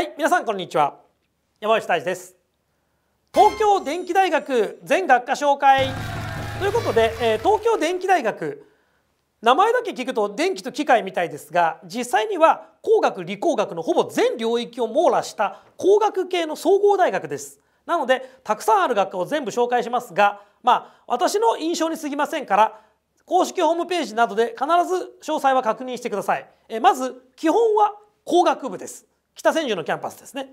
はい皆さんこんにちは山内大志です東京電機大学全学科紹介ということで、えー、東京電機大学名前だけ聞くと電気と機械みたいですが実際には工学理工学のほぼ全領域を網羅した工学系の総合大学ですなのでたくさんある学科を全部紹介しますがまあ私の印象に過ぎませんから公式ホームページなどで必ず詳細は確認してくださいえまず基本は工学部です北千住のキャンパスですね、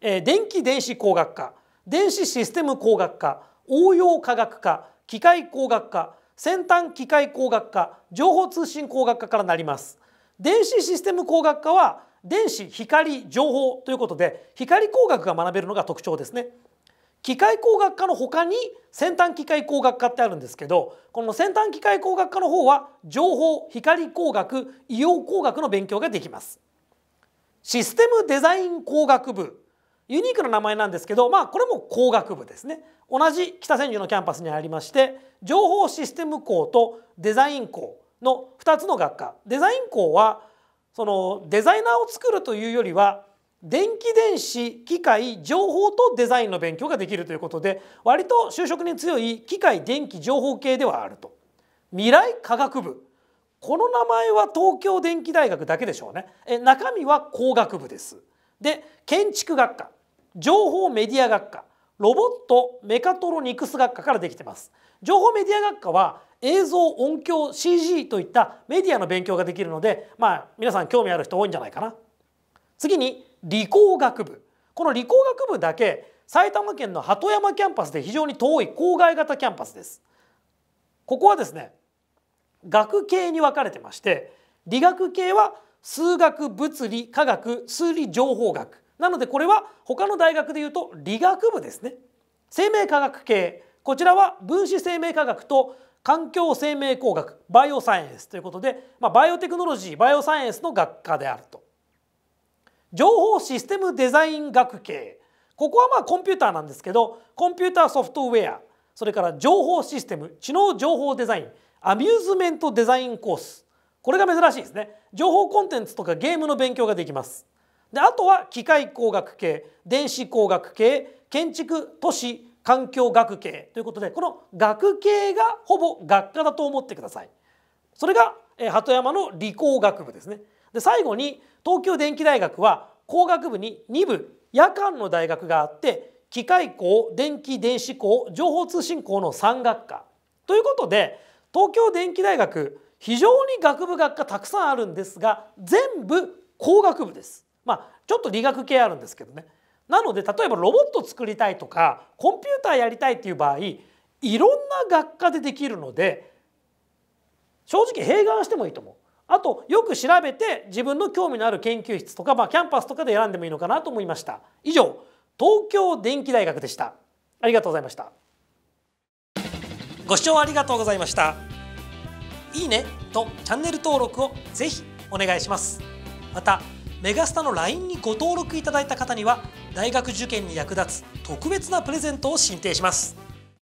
えー、電気電子工学科電子システム工学科応用科学科機械工学科先端機械工学科情報通信工学科からなります電子システム工学科は電子光情報ということで光工学が学べるのが特徴ですね機械工学科の他に先端機械工学科ってあるんですけどこの先端機械工学科の方は情報光工学医療工学の勉強ができますシステムデザイン工学部ユニークな名前なんですけどまあこれも工学部ですね同じ北千住のキャンパスにありまして情報システム校とデザイン校の2つの学科デザイン校はそのデザイナーを作るというよりは電気電子機械情報とデザインの勉強ができるということで割と就職に強い機械電気情報系ではあると未来科学部この名前は東京電機大学だけでしょうねえ中身は工学部ですで建築学科情報メディア学科ロボットメカトロニクス学科からできてます情報メディア学科は映像音響 CG といったメディアの勉強ができるのでまあ皆さん興味ある人多いんじゃないかな次に理工学部この理工学部だけ埼玉県の鳩山キャンパスで非常に遠い郊外型キャンパスですここはですね学系に分かれてまして理学系は数学物理科学数理情報学なのでこれは他の大学でいうと理学部ですね生命科学系こちらは分子生命科学と環境生命工学バイオサイエンスということで、まあ、バイオテクノロジーバイオサイエンスの学科であると情報システムデザイン学系ここはまあコンピューターなんですけどコンピューターソフトウェアそれから情報システム知能情報デザインアミューズメントデザインコースこれが珍しいですね情報コンテンツとかゲームの勉強ができますであとは機械工学系電子工学系建築都市環境学系ということでこの学系がほぼ学科だと思ってくださいそれが鳩山の理工学部ですねで最後に東京電機大学は工学部に2部夜間の大学があって機械工電気電子工情報通信工の3学科ということで東京電機大学非常に学部学科たくさんあるんですが全部工学部です。まあ、ちょっと理学系あるんですけどね。なので例えばロボット作りたいとかコンピューターやりたいっていう場合いろんな学科でできるので正直併願してもいいと思う。あとよく調べて自分の興味のある研究室とか、まあ、キャンパスとかで選んでもいいのかなと思いました。以上東京電機大学でした。ありがとうございました。ご視聴ありがとうございましたいいねとチャンネル登録をぜひお願いしますまたメガスタの LINE にご登録いただいた方には大学受験に役立つ特別なプレゼントを進呈します